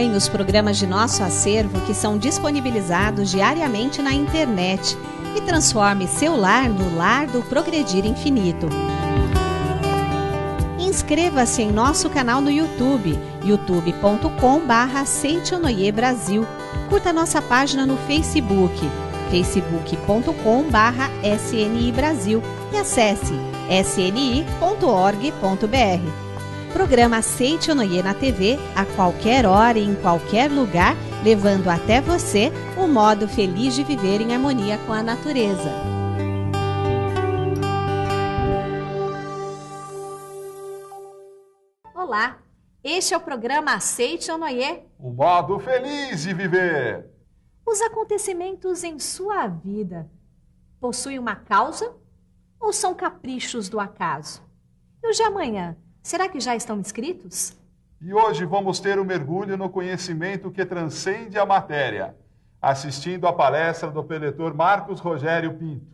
acompanhe os programas de nosso acervo que são disponibilizados diariamente na internet e transforme seu lar no lar do Progredir Infinito. Inscreva-se em nosso canal no YouTube, youtube.com.br Brasil. Curta nossa página no Facebook, facebook.com.br SNI Brasil e acesse sni.org.br. Programa Aceite Onoye na TV, a qualquer hora e em qualquer lugar, levando até você o modo feliz de viver em harmonia com a natureza. Olá, este é o programa Aceite Onoye. O modo feliz de viver. Os acontecimentos em sua vida possuem uma causa ou são caprichos do acaso? E o de amanhã? Será que já estão inscritos? E hoje vamos ter um mergulho no conhecimento que transcende a matéria, assistindo à palestra do preletor Marcos Rogério Pinto.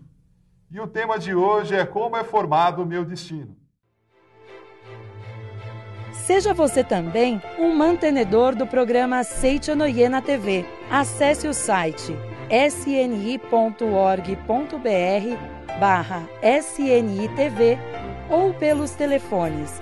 E o tema de hoje é Como é formado o meu destino. Seja você também um mantenedor do programa Aceite Onoye na TV. Acesse o site sni.org.br barra snitv ou pelos telefones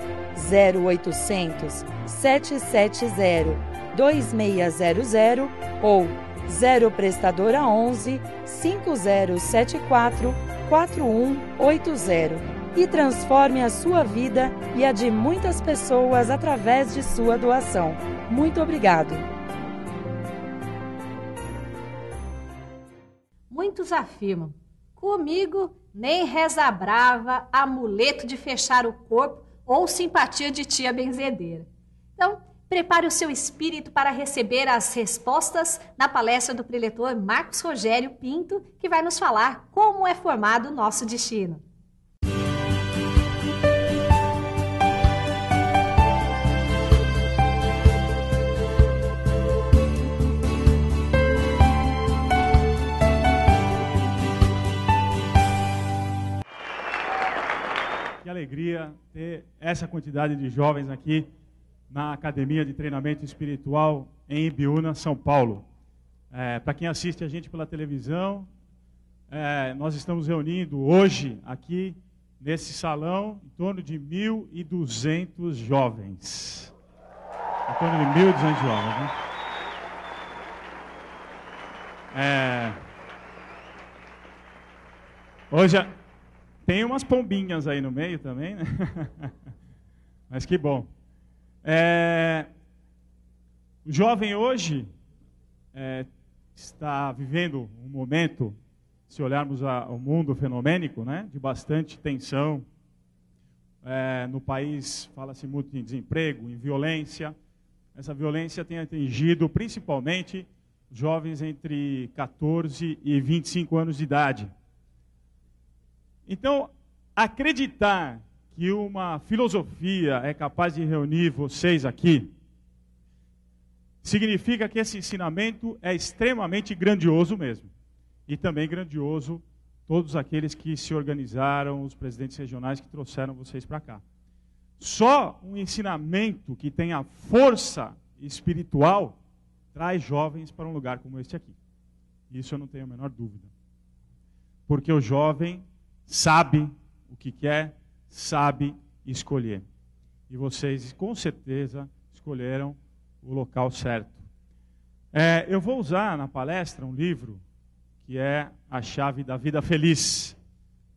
0800 770 2600 ou 0 prestadora 11 5074 4180 e transforme a sua vida e a de muitas pessoas através de sua doação. Muito obrigado. Muitos afirmam: comigo nem reza brava, amuleto de fechar o corpo ou simpatia de tia benzedeira. Então, prepare o seu espírito para receber as respostas na palestra do preletor Marcos Rogério Pinto, que vai nos falar como é formado o nosso destino. Que alegria ter essa quantidade de jovens aqui na Academia de Treinamento Espiritual em Ibiúna, São Paulo. É, Para quem assiste a gente pela televisão, é, nós estamos reunindo hoje aqui nesse salão em torno de 1.200 jovens. Em torno de 1.200 jovens. Né? É... Hoje, a... Tem umas pombinhas aí no meio também, né? Mas que bom. É, o jovem hoje é, está vivendo um momento, se olharmos ao mundo fenomênico, né, de bastante tensão. É, no país fala-se muito em desemprego, em violência. Essa violência tem atingido principalmente jovens entre 14 e 25 anos de idade. Então, acreditar que uma filosofia é capaz de reunir vocês aqui significa que esse ensinamento é extremamente grandioso mesmo. E também grandioso todos aqueles que se organizaram, os presidentes regionais que trouxeram vocês para cá. Só um ensinamento que tenha força espiritual traz jovens para um lugar como este aqui. Isso eu não tenho a menor dúvida. Porque o jovem sabe o que quer, sabe escolher. E vocês, com certeza, escolheram o local certo. É, eu vou usar na palestra um livro que é A Chave da Vida Feliz.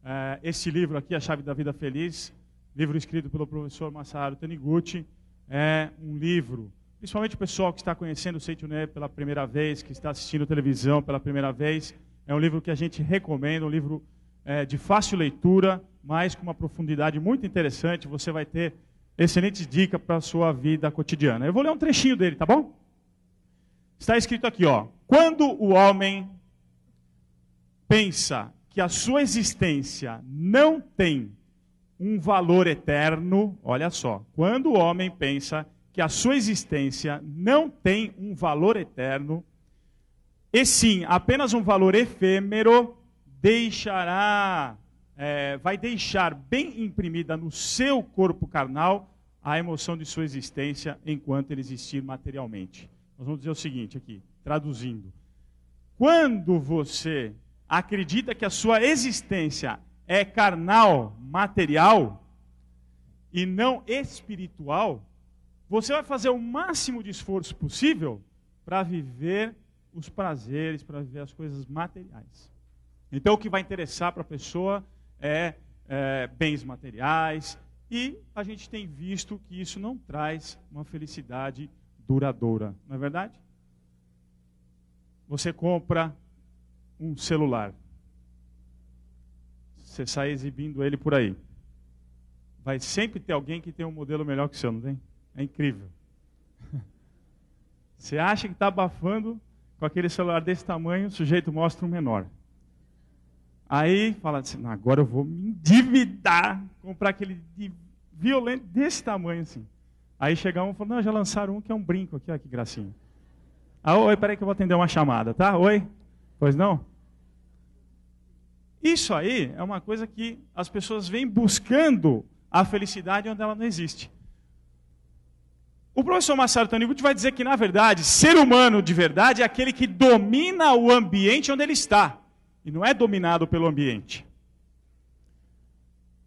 É, esse livro aqui, A Chave da Vida Feliz, livro escrito pelo professor Masaru Taniguchi, é um livro, principalmente o pessoal que está conhecendo o Seitunê pela primeira vez, que está assistindo televisão pela primeira vez, é um livro que a gente recomenda, um livro é, de fácil leitura, mas com uma profundidade muito interessante. Você vai ter excelente dica para a sua vida cotidiana. Eu vou ler um trechinho dele, tá bom? Está escrito aqui, ó. Quando o homem pensa que a sua existência não tem um valor eterno, olha só. Quando o homem pensa que a sua existência não tem um valor eterno, e sim apenas um valor efêmero, deixará, é, vai deixar bem imprimida no seu corpo carnal a emoção de sua existência enquanto ele existir materialmente. Nós vamos dizer o seguinte aqui, traduzindo. Quando você acredita que a sua existência é carnal, material e não espiritual, você vai fazer o máximo de esforço possível para viver os prazeres, para viver as coisas materiais. Então, o que vai interessar para a pessoa é, é bens materiais, e a gente tem visto que isso não traz uma felicidade duradoura, não é verdade? Você compra um celular, você sai exibindo ele por aí. Vai sempre ter alguém que tem um modelo melhor que o seu, não tem? É incrível. Você acha que está abafando com aquele celular desse tamanho, o sujeito mostra um menor. Aí fala assim, agora eu vou me endividar, comprar aquele de violento desse tamanho assim. Aí chega um e fala, não, já lançaram um que é um brinco aqui, olha que gracinha. Ah, oi, peraí que eu vou atender uma chamada, tá? Oi? Pois não? Isso aí é uma coisa que as pessoas vêm buscando a felicidade onde ela não existe. O professor Massaro Taniguchi vai dizer que, na verdade, ser humano de verdade é aquele que domina o ambiente onde ele está e não é dominado pelo ambiente.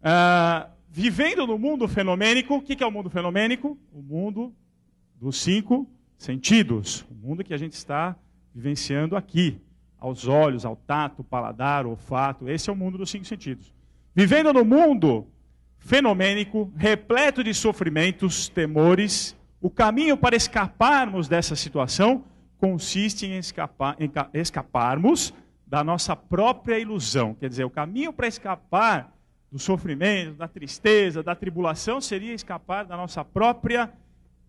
Ah, vivendo no mundo fenomênico, o que, que é o mundo fenomênico? O mundo dos cinco sentidos, o mundo que a gente está vivenciando aqui, aos olhos, ao tato, paladar, olfato, esse é o mundo dos cinco sentidos. Vivendo no mundo fenomênico, repleto de sofrimentos, temores, o caminho para escaparmos dessa situação consiste em, escapar, em escaparmos da nossa própria ilusão. Quer dizer, o caminho para escapar do sofrimento, da tristeza, da tribulação seria escapar da nossa própria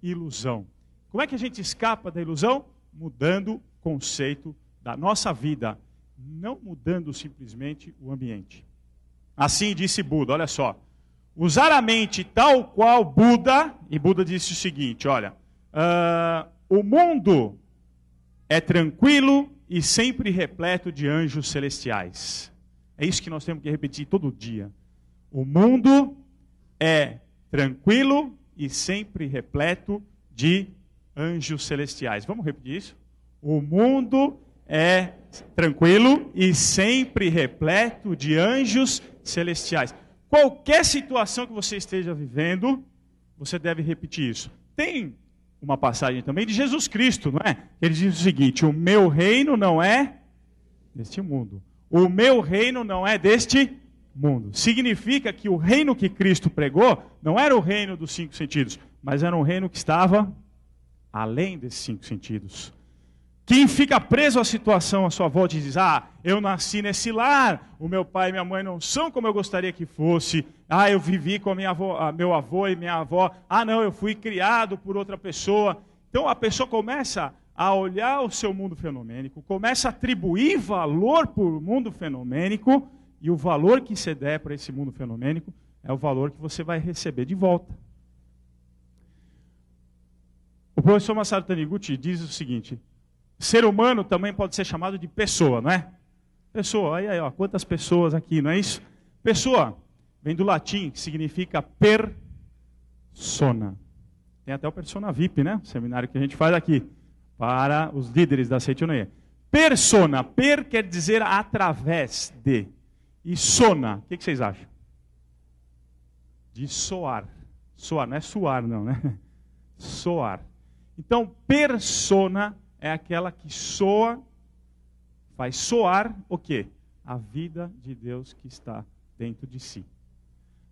ilusão. Como é que a gente escapa da ilusão? Mudando o conceito da nossa vida, não mudando simplesmente o ambiente. Assim disse Buda, olha só. Usar a mente tal qual Buda, e Buda disse o seguinte: olha, uh, o mundo é tranquilo e sempre repleto de anjos celestiais. É isso que nós temos que repetir todo dia. O mundo é tranquilo e sempre repleto de anjos celestiais. Vamos repetir isso? O mundo é tranquilo e sempre repleto de anjos celestiais. Qualquer situação que você esteja vivendo, você deve repetir isso. Tem uma passagem também de Jesus Cristo, não é? Ele diz o seguinte: O meu reino não é deste mundo. O meu reino não é deste mundo. Significa que o reino que Cristo pregou não era o reino dos cinco sentidos, mas era um reino que estava além desses cinco sentidos. Quem fica preso à situação à sua volta e diz: Ah, eu nasci nesse lar, o meu pai e minha mãe não são como eu gostaria que fosse. Ah, eu vivi com avó, meu avô e minha avó. Ah, não, eu fui criado por outra pessoa. Então a pessoa começa a olhar o seu mundo fenomênico, começa a atribuir valor para o mundo fenomênico, e o valor que você der para esse mundo fenomênico é o valor que você vai receber de volta. O professor Masaru Taniguchi diz o seguinte: Ser humano também pode ser chamado de pessoa, não é? Pessoa, aí, aí, ó, quantas pessoas aqui, não é isso? Pessoa vem do latim, que significa persona. Tem até o persona VIP, né? O seminário que a gente faz aqui para os líderes da Seitoneia. Persona, per quer dizer através de. E sona, o que, que vocês acham? De soar. Soar, não é suar não, né? Soar. Então, persona é aquela que soa, faz soar o quê? A vida de Deus que está dentro de si.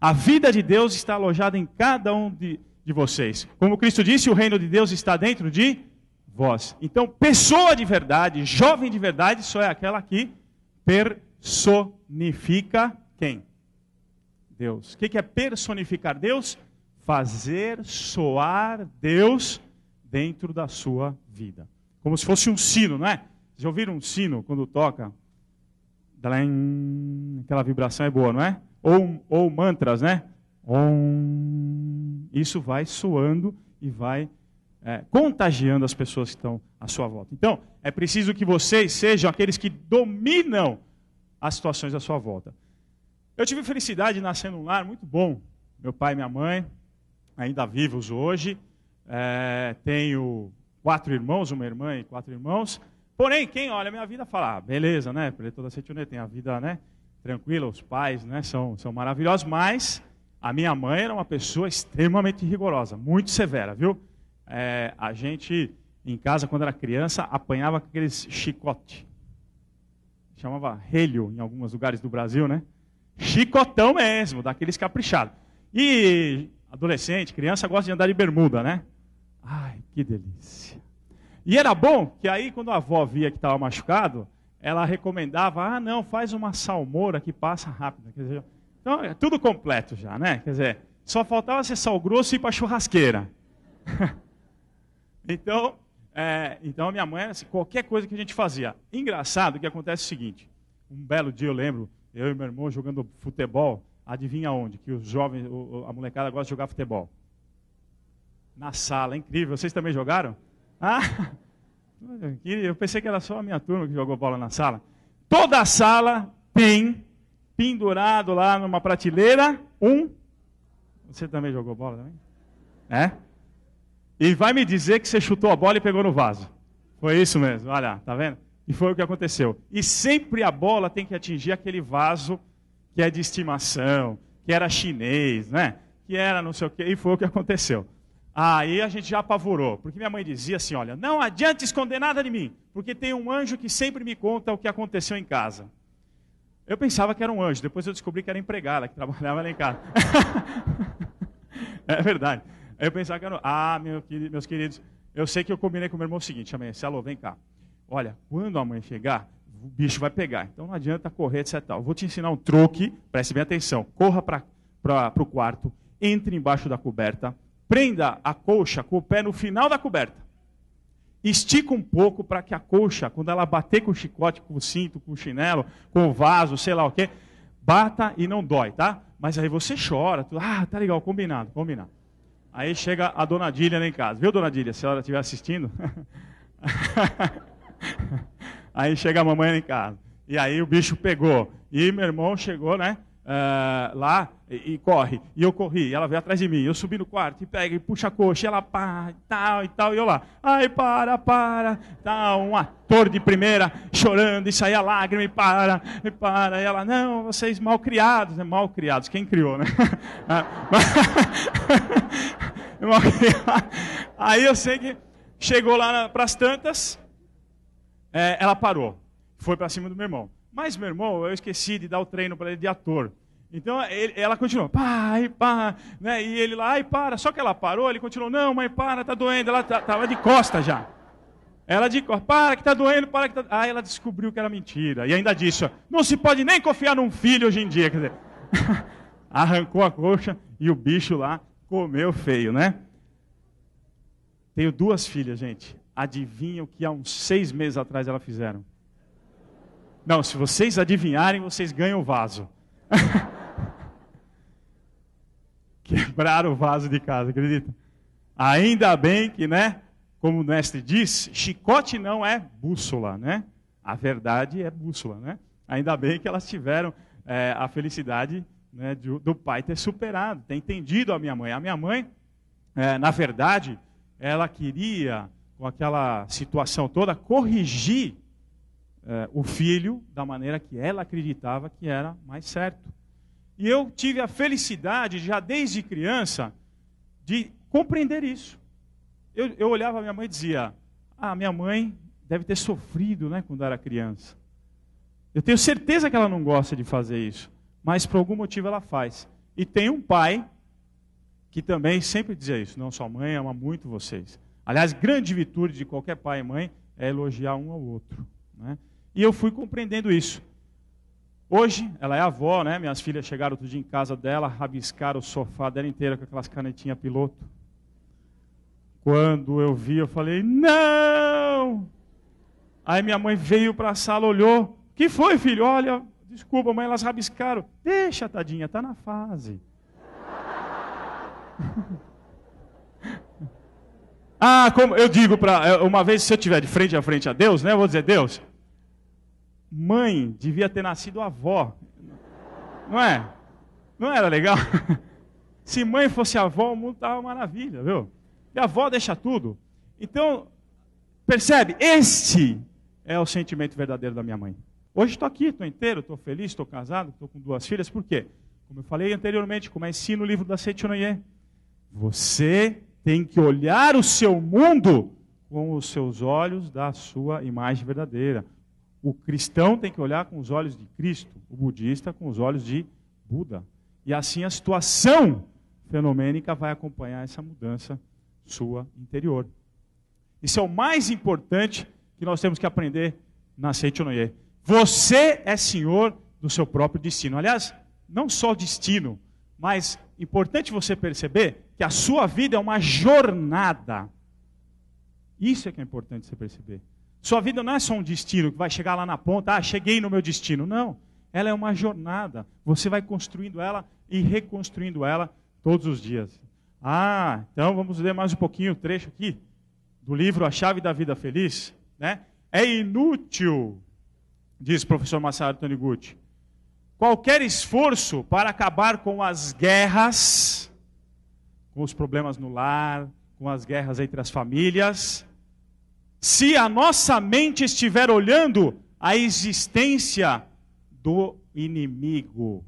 A vida de Deus está alojada em cada um de, de vocês. Como Cristo disse, o reino de Deus está dentro de vós. Então, pessoa de verdade, jovem de verdade, só é aquela que personifica quem? Deus. O que é personificar Deus? Fazer soar Deus dentro da sua vida. Como se fosse um sino, não é? Vocês já ouviram um sino quando toca? Aquela vibração é boa, não é? Ou, ou mantras, né? Isso vai soando e vai é, contagiando as pessoas que estão à sua volta. Então, é preciso que vocês sejam aqueles que dominam as situações à sua volta. Eu tive felicidade de nascer num lar muito bom. Meu pai e minha mãe, ainda vivos hoje. É, tenho quatro irmãos, uma irmã e quatro irmãos. Porém, quem olha a minha vida fala, ah, beleza, né? toda Setionê tem a vida, né? Tranquila, os pais, né? São, são maravilhosos, mas a minha mãe era uma pessoa extremamente rigorosa, muito severa, viu? É, a gente, em casa, quando era criança, apanhava aqueles chicote. Chamava relho em alguns lugares do Brasil, né? Chicotão mesmo, daqueles caprichados. E adolescente, criança, gosta de andar de bermuda, né? Ai, que delícia. E era bom que aí, quando a avó via que estava machucado, ela recomendava: ah, não, faz uma salmoura que passa rápido. Quer dizer, então, é tudo completo já, né? Quer dizer, só faltava ser sal grosso e ir para churrasqueira. então, é, então, minha mãe, assim, qualquer coisa que a gente fazia. Engraçado que acontece o seguinte: um belo dia eu lembro, eu e meu irmão jogando futebol, adivinha onde? Que os jovens, a molecada gosta de jogar futebol. Na sala, incrível. Vocês também jogaram? Ah, eu pensei que era só a minha turma que jogou bola na sala. Toda a sala tem pendurado lá numa prateleira um. Você também jogou bola também? É? E vai me dizer que você chutou a bola e pegou no vaso. Foi isso mesmo, olha, tá vendo? E foi o que aconteceu. E sempre a bola tem que atingir aquele vaso que é de estimação, que era chinês, né? Que era não sei o quê, e foi o que aconteceu. Aí a gente já apavorou, porque minha mãe dizia assim: olha, não adianta esconder nada de mim, porque tem um anjo que sempre me conta o que aconteceu em casa. Eu pensava que era um anjo, depois eu descobri que era empregada, que trabalhava lá em casa. é verdade. Eu pensava que era. Um... Ah, meu meus queridos, eu sei que eu combinei com o meu irmão o seguinte: amanhã, alô, vem cá. Olha, quando a mãe chegar, o bicho vai pegar. Então não adianta correr, etc. Eu vou te ensinar um truque, preste bem atenção. Corra para o quarto, entre embaixo da coberta, Prenda a colcha com o pé no final da coberta. Estica um pouco para que a colcha, quando ela bater com o chicote, com o cinto, com o chinelo, com o vaso, sei lá o quê, bata e não dói, tá? Mas aí você chora, tu, ah, tá legal, combinado, combinado. Aí chega a dona Dília lá em casa, viu, dona Dília, se ela estiver assistindo? aí chega a mamãe lá em casa. E aí o bicho pegou. E meu irmão chegou, né? uh, lá e, e, corre. E eu corri, ela veio atrás de mim. Eu subi no quarto e pega e puxa a coxa, e ela pá, e tal e tal. E eu lá, ai, para, para, tal. Tá um ator de primeira chorando e saía lágrima e para, e para. E ela, não, vocês mal criados, né? Mal criados, quem criou, né? Ah, Aí eu sei que chegou lá para as tantas, é, ela parou, foi para cima do meu irmão. Mas meu irmão, eu esqueci de dar o treino para ele de ator. Então ele, ela continuou, pai, pá, né? E ele lá, ai, para. Só que ela parou, ele continuou, não, mãe, para, tá doendo. Ela estava de costa já. Ela de costa, para que tá doendo, para que tá. Aí ela descobriu que era mentira. E ainda disse, ó, não se pode nem confiar num filho hoje em dia. Quer dizer, arrancou a coxa e o bicho lá comeu feio, né? Tenho duas filhas, gente. Adivinha o que há uns seis meses atrás elas fizeram? Não, se vocês adivinharem, vocês ganham o vaso. Quebraram o vaso de casa, acredita? Ainda bem que, né? Como o mestre diz, chicote não é bússola, né? A verdade é bússola, né? Ainda bem que elas tiveram é, a felicidade né, do, do, pai ter superado, ter entendido a minha mãe. A minha mãe, é, na verdade, ela queria, com aquela situação toda, corrigir é, o filho da maneira que ela acreditava que era mais certo. E eu tive a felicidade, já desde criança, de compreender isso. Eu, eu olhava a minha mãe e dizia: Ah, minha mãe deve ter sofrido né, quando era criança. Eu tenho certeza que ela não gosta de fazer isso, mas por algum motivo ela faz. E tem um pai que também sempre dizia isso: Não, sua mãe ama muito vocês. Aliás, grande virtude de qualquer pai e mãe é elogiar um ao outro. Né? E eu fui compreendendo isso. Hoje, ela é avó, né? Minhas filhas chegaram outro dia em casa dela, rabiscaram o sofá dela inteira com aquelas canetinhas piloto. Quando eu vi, eu falei, não! Aí minha mãe veio para a sala, olhou. que foi, filho? Olha, desculpa, mãe, elas rabiscaram. Deixa, tadinha, tá na fase. ah, como eu digo para eh, uma vez, se eu estiver de frente a frente a Deus, né? Eu vou dizer, Deus, mãe, devia ter nascido avó. Não é? Não era legal? Se mãe fosse avó, o mundo estava uma maravilha, viu? E a avó deixa tudo. Então, percebe? Este é o sentimento verdadeiro da minha mãe. Hoje estou aqui, estou inteiro, estou feliz, estou casado, estou com duas filhas. Por quê? Como eu falei anteriormente, como é ensino o livro da Seichonoye. Você tem que olhar o seu mundo com os seus olhos da sua imagem verdadeira. O cristão tem que olhar com os olhos de Cristo, o budista com os olhos de Buda. E assim a situação fenomênica vai acompanhar essa mudança sua interior. Isso é o mais importante que nós temos que aprender na Seichonoye. Você é senhor do seu próprio destino. Aliás, não só destino, mas importante você perceber que a sua vida é uma jornada. Isso é que é importante você perceber. Sua vida não é só um destino que vai chegar lá na ponta, ah, cheguei no meu destino. Não. Ela é uma jornada. Você vai construindo ela e reconstruindo ela todos os dias. Ah, então vamos ler mais um pouquinho o trecho aqui do livro A Chave da Vida Feliz. Né? É inútil, diz o professor Massaro Taniguchi, qualquer esforço para acabar com as guerras, com os problemas no lar, com as guerras entre as famílias se a nossa mente estiver olhando a existência do inimigo.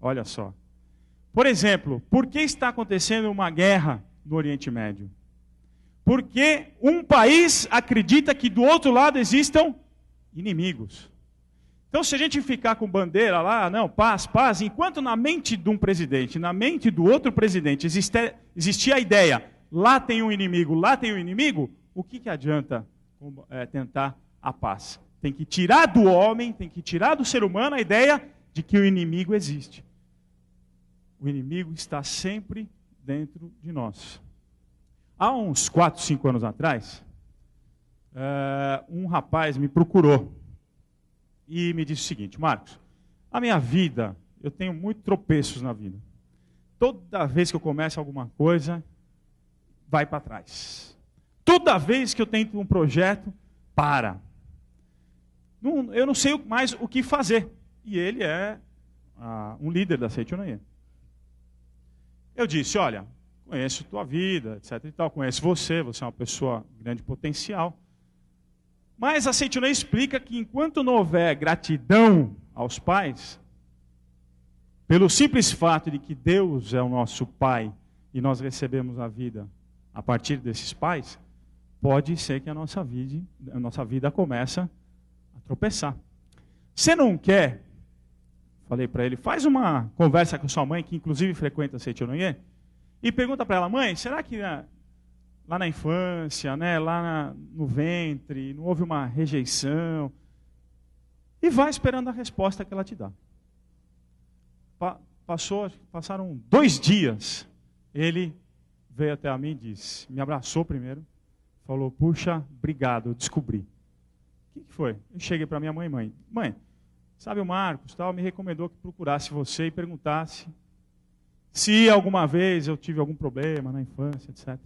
Olha só. Por exemplo, por que está acontecendo uma guerra no Oriente Médio? Porque um país acredita que do outro lado existam inimigos. Então, se a gente ficar com bandeira lá, não, paz, paz, enquanto na mente de um presidente, na mente do outro presidente, existia, existia a ideia, lá tem um inimigo, lá tem um inimigo, o que, que adianta é, tentar a paz? Tem que tirar do homem, tem que tirar do ser humano a ideia de que o inimigo existe. O inimigo está sempre dentro de nós. Há uns 4, 5 anos atrás, eh, um rapaz me procurou e me disse o seguinte: Marcos, a minha vida, eu tenho muitos tropeços na vida. Toda vez que eu começo alguma coisa, vai para trás. Toda vez que eu tento um projeto, para. Não, eu não sei mais o que fazer. E ele é ah, um líder da Seitonia. Eu disse, olha, conheço tua vida, etc e tal, conheço você, você é uma pessoa grande potencial. Mas a Seitonia explica que enquanto não houver gratidão aos pais, pelo simples fato de que Deus é o nosso pai e nós recebemos a vida a partir desses pais, pode ser que a nossa vida, a nossa vida começa a tropeçar. Você não quer, falei para ele, faz uma conversa com sua mãe, que inclusive frequenta a Setiononhê, e pergunta para ela, mãe, será que na, ah, lá na infância, né, lá na, no ventre, não houve uma rejeição? E vai esperando a resposta que ela te dá. Pa, passou, passaram dois dias, ele veio até a mim e disse, me abraçou primeiro, Falou, puxa, obrigado, descobri. O que, foi? Eu cheguei para minha mãe, mãe, mãe, sabe o Marcos, tal, me recomendou que procurasse você e perguntasse se alguma vez eu tive algum problema na infância, etc.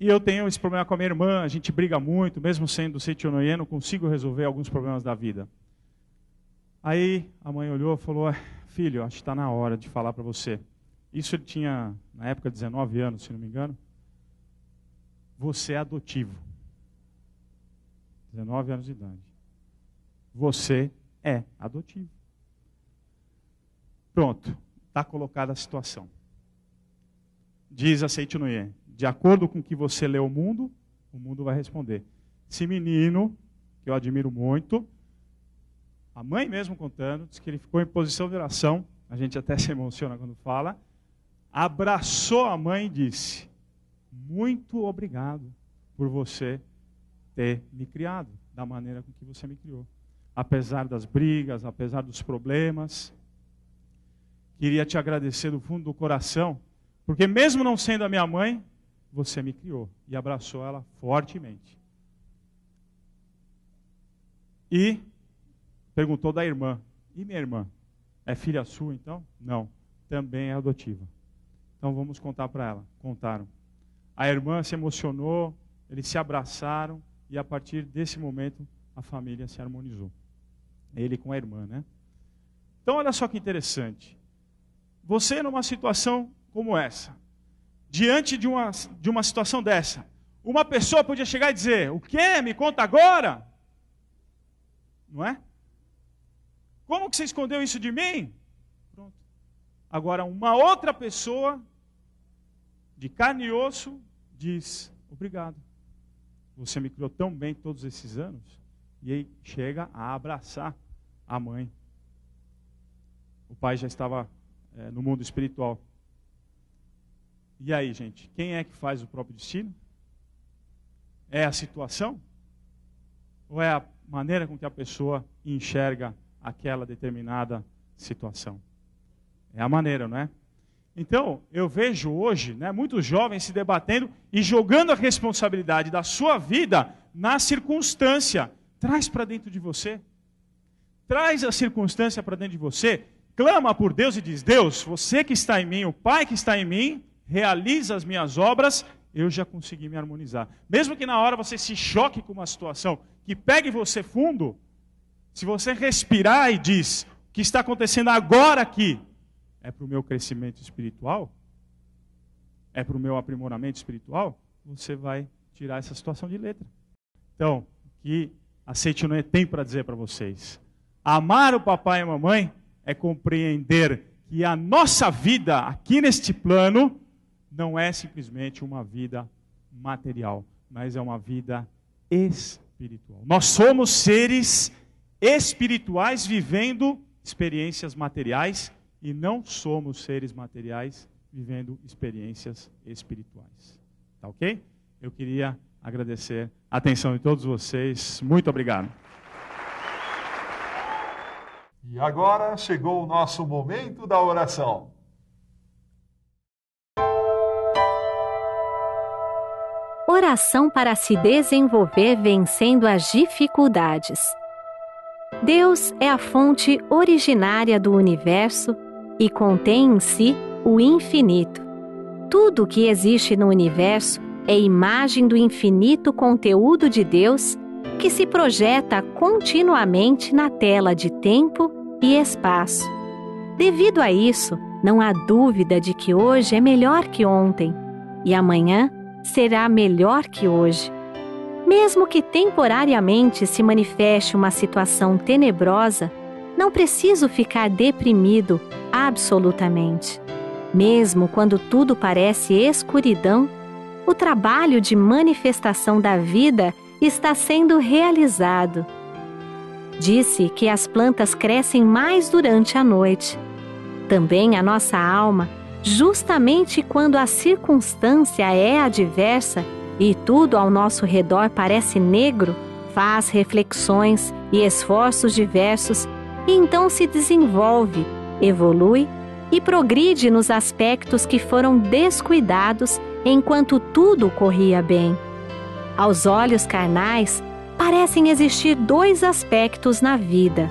E eu tenho esse problema com a minha irmã, a gente briga muito, mesmo sendo setionoiano, consigo resolver alguns problemas da vida. Aí a mãe olhou e falou: ah, Filho, acho que está na hora de falar para você. Isso ele tinha, na época, 19 anos, se não me engano. Você é adotivo. 19 anos de idade. Você é adotivo. Pronto, está colocada a situação. Diz a Seitinuye, de acordo com o que você lê o mundo, o mundo vai responder. Esse menino, que eu admiro muito, a mãe mesmo contando, diz que ele ficou em posição de oração, a gente até se emociona quando fala, abraçou a mãe e disse: muito obrigado por você ter me criado da maneira com que você me criou. Apesar das brigas, apesar dos problemas, queria te agradecer do fundo do coração, porque mesmo não sendo a minha mãe, você me criou e abraçou ela fortemente. E perguntou da irmã: E minha irmã? É filha sua então? Não, também é adotiva. Então vamos contar para ela. Contaram a irmã se emocionou, eles se abraçaram e a partir desse momento a família se harmonizou. Ele com a irmã, né? Então olha só que interessante. Você numa situação como essa, diante de uma, de uma situação dessa, uma pessoa podia chegar e dizer: O que? Me conta agora? Não é? Como que você escondeu isso de mim? Pronto. Agora, uma outra pessoa de carne e osso, diz: Obrigado. Você me criou tão bem todos esses anos. E aí chega a abraçar a mãe. O pai já estava é, no mundo espiritual. E aí, gente, quem é que faz o próprio destino? É a situação? Ou é a maneira com que a pessoa enxerga aquela determinada situação? É a maneira, não é? Então, eu vejo hoje né, muitos jovens se debatendo e jogando a responsabilidade da sua vida na circunstância. Traz para dentro de você. Traz a circunstância para dentro de você. Clama por Deus e diz: Deus, você que está em mim, o Pai que está em mim, realiza as minhas obras, eu já consegui me harmonizar. Mesmo que na hora você se choque com uma situação que pegue você fundo, se você respirar e diz: O que está acontecendo agora aqui? É para o meu crescimento espiritual? É para o meu aprimoramento espiritual? Você vai tirar essa situação de letra. Então, que a não tem para dizer para vocês? Amar o papai e a mamãe é compreender que a nossa vida aqui neste plano não é simplesmente uma vida material, mas é uma vida espiritual. Nós somos seres espirituais vivendo experiências materiais e não somos seres materiais vivendo experiências espirituais. Tá ok? Eu queria agradecer a atenção de todos vocês. Muito obrigado. E agora chegou o nosso momento da oração. Oração para se desenvolver vencendo as dificuldades. Deus é a fonte originária do universo e contém em si o infinito. Tudo o que existe no universo é imagem do infinito conteúdo de Deus que se projeta continuamente na tela de tempo e espaço. Devido a isso, não há dúvida de que hoje é melhor que ontem e amanhã será melhor que hoje. Mesmo que temporariamente se manifeste uma situação tenebrosa, não preciso ficar deprimido absolutamente. Mesmo quando tudo parece escuridão, o trabalho de manifestação da vida está sendo realizado. Disse que as plantas crescem mais durante a noite. Também a nossa alma, justamente quando a circunstância é adversa e tudo ao nosso redor parece negro, faz reflexões e esforços diversos e então se desenvolve, evolui e progride nos aspectos que foram descuidados enquanto tudo corria bem. Aos olhos carnais, parecem existir dois aspectos na vida: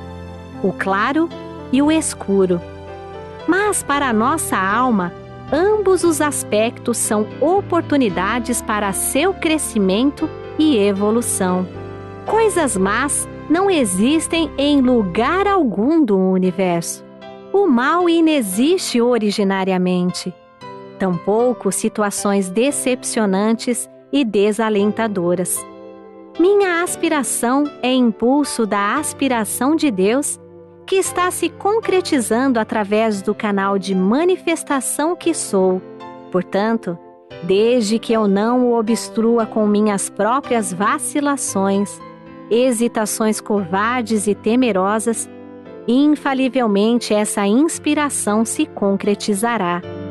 o claro e o escuro. Mas para a nossa alma, ambos os aspectos são oportunidades para seu crescimento e evolução. Coisas más não existem em lugar algum do universo. O mal inexiste originariamente. Tampouco situações decepcionantes e desalentadoras. Minha aspiração é impulso da aspiração de Deus que está se concretizando através do canal de manifestação que sou. Portanto, desde que eu não o obstrua com minhas próprias vacilações, hesitações covardes e temerosas, infalivelmente essa inspiração se concretizará.